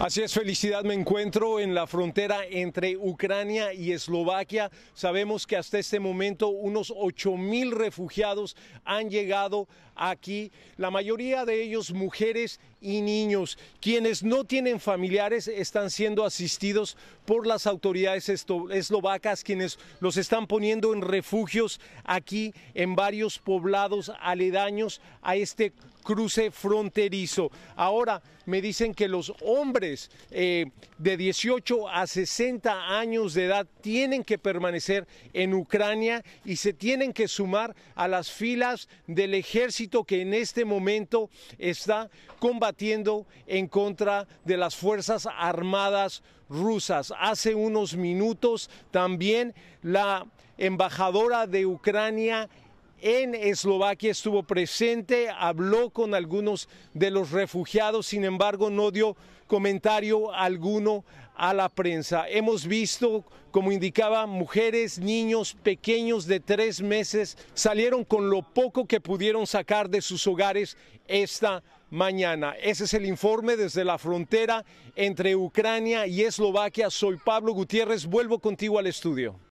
Así es, felicidad, me encuentro en la frontera entre Ucrania y Eslovaquia. Sabemos que hasta este momento unos 8 mil refugiados han llegado aquí, la mayoría de ellos mujeres y niños. Quienes no tienen familiares están siendo asistidos por las autoridades eslovacas, quienes los están poniendo en refugios aquí en varios poblados aledaños a este cruce fronterizo. Ahora me dicen que los hombres eh, de 18 a 60 años de edad tienen que permanecer en Ucrania y se tienen que sumar a las filas del ejército que en este momento está combatiendo en contra de las Fuerzas Armadas rusas. Hace unos minutos también la embajadora de Ucrania en Eslovaquia estuvo presente, habló con algunos de los refugiados, sin embargo no dio comentario alguno a la prensa. Hemos visto, como indicaba, mujeres, niños pequeños de tres meses salieron con lo poco que pudieron sacar de sus hogares esta mañana. Ese es el informe desde la frontera entre Ucrania y Eslovaquia. Soy Pablo Gutiérrez, vuelvo contigo al estudio.